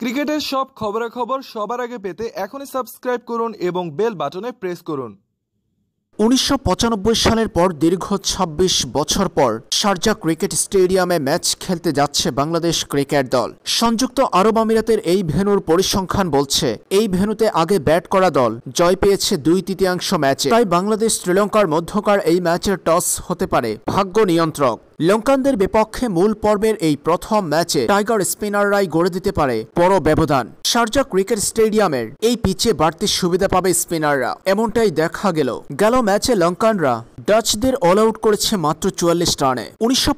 ক্রিকেটের সব খবরাখবর সবার আগে পেতে এখনই সাবস্ক্রাইব করুন এবং বেল বাটনে প্রেস করুন উনিশশো সালের পর দীর্ঘ ২৬ বছর পর শারজা ক্রিকেট স্টেডিয়ামে ম্যাচ খেলতে যাচ্ছে বাংলাদেশ ক্রিকেট দল সংযুক্ত আরব আমিরাতের এই ভেনুর পরিসংখ্যান বলছে এই ভেনুতে আগে ব্যাট করা দল জয় পেয়েছে দুই তৃতীয়াংশ ম্যাচে তাই বাংলাদেশ শ্রীলঙ্কার মধ্যকার এই ম্যাচের টস হতে পারে ভাগ্য নিয়ন্ত্রক লঙ্কানদের বিপক্ষে মূল পর্বের এই প্রথম ম্যাচে টাইগার স্পিনাররাই গড়ে দিতে পারে বড় ব্যবধান শারজা ক্রিকেট স্টেডিয়ামের এই পিচে বাড়তি সুবিধা পাবে স্পিনাররা এমনটাই দেখা গেল গেল ম্যাচে লঙ্কানরা ডাচদের অল আউট করেছে মাত্র চুয়াল্লিশ রানে উনিশশো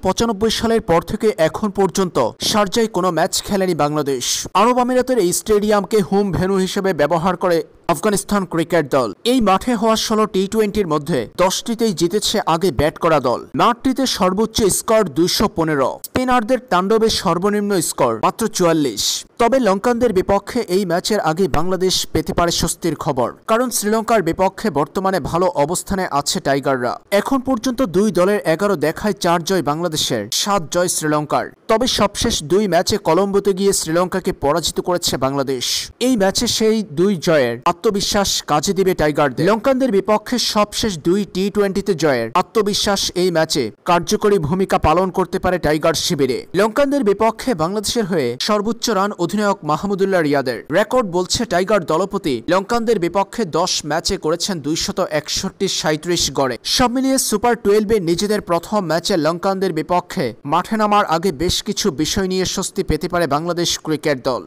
সালের পর থেকে এখন পর্যন্ত শারজায় কোনো ম্যাচ খেলেনি বাংলাদেশ আরব আমিরাতের এই স্টেডিয়ামকে হোম ভেন্যু হিসেবে ব্যবহার করে আফগানিস্তান ক্রিকেট দল এই মাঠে হওয়া ষোলো টি টোয়েন্টির মধ্যে দশটিতেই জিতেছে আগে ব্যাট করা দল মাঠটিতে সর্বোচ্চ স্কোর দুইশো পনেরো স্পিনারদের তাণ্ডবে সর্বনিম্ন স্কোর মাত্র চুয়াল্লিশ তবে লঙ্কানদের বিপক্ষে এই ম্যাচের আগে বাংলাদেশ পেতে পারে স্বস্তির খবর কারণ শ্রীলঙ্কার বিপক্ষে বর্তমানে ভালো অবস্থানে আছে টাইগাররা এখন পর্যন্ত দুই দলের এগারো দেখায় চার জয় বাংলাদেশের সাত জয় শ্রীলঙ্কার তবে সবশেষ দুই ম্যাচে কলম্বোতে গিয়ে শ্রীলঙ্কাকে পরাজিত করেছে বাংলাদেশ এই ম্যাচে সেই দুই জয়ের আত্মবিশ্বাস কাজে দিবে টাইগারদের লঙ্কানদের বিপক্ষে সবশেষ দুই টি টোয়েন্টিতে জয়ের আত্মবিশ্বাস এই ম্যাচে কার্যকরী ভূমিকা পালন করতে পারে টাইগার শিবিরে লঙ্কানদের বিপক্ষে বাংলাদেশের হয়ে সর্বোচ্চ রান অধিনায়ক মাহমুদুল্লাহ রিয়াদের রেকর্ড বলছে টাইগার দলপতি লঙ্কানদের বিপক্ষে দশ ম্যাচে করেছেন দুইশত একষট্টি সাঁত্রিশ গড়ে সব মিলিয়ে সুপার টুয়েলভে নিজেদের প্রথম ম্যাচে লঙ্কানদের বিপক্ষে মাঠে নামার আগে বেশ কিছু বিষয় নিয়ে স্বস্তি পেতে পারে বাংলাদেশ ক্রিকেট দল